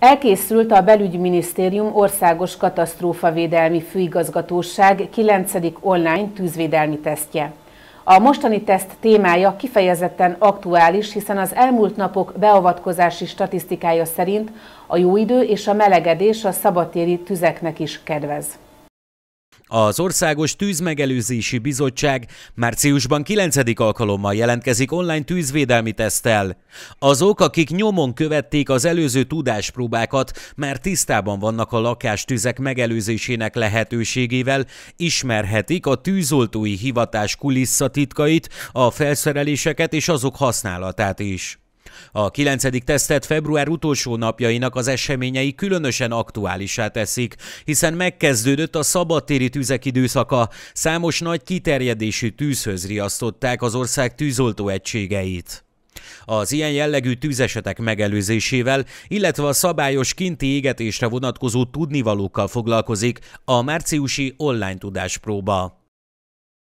Elkészült a Belügyminisztérium Országos Katasztrófavédelmi Főigazgatóság 9. online tűzvédelmi tesztje. A mostani teszt témája kifejezetten aktuális, hiszen az elmúlt napok beavatkozási statisztikája szerint a jó idő és a melegedés a szabadtéri tüzeknek is kedvez. Az Országos Tűzmegelőzési Bizottság márciusban 9. alkalommal jelentkezik online tűzvédelmi teszttel. Azok, akik nyomon követték az előző tudáspróbákat, már tisztában vannak a lakástüzek megelőzésének lehetőségével, ismerhetik a tűzoltói hivatás kulisszatitkait, a felszereléseket és azok használatát is. A kilencedik tesztet február utolsó napjainak az eseményei különösen aktuálisá teszik, hiszen megkezdődött a szabadtéri tüzek időszaka, számos nagy kiterjedésű tűzhöz riasztották az ország tűzoltó egységeit. Az ilyen jellegű tűzesetek megelőzésével, illetve a szabályos kinti égetésre vonatkozó tudnivalókkal foglalkozik a márciusi online tudáspróba.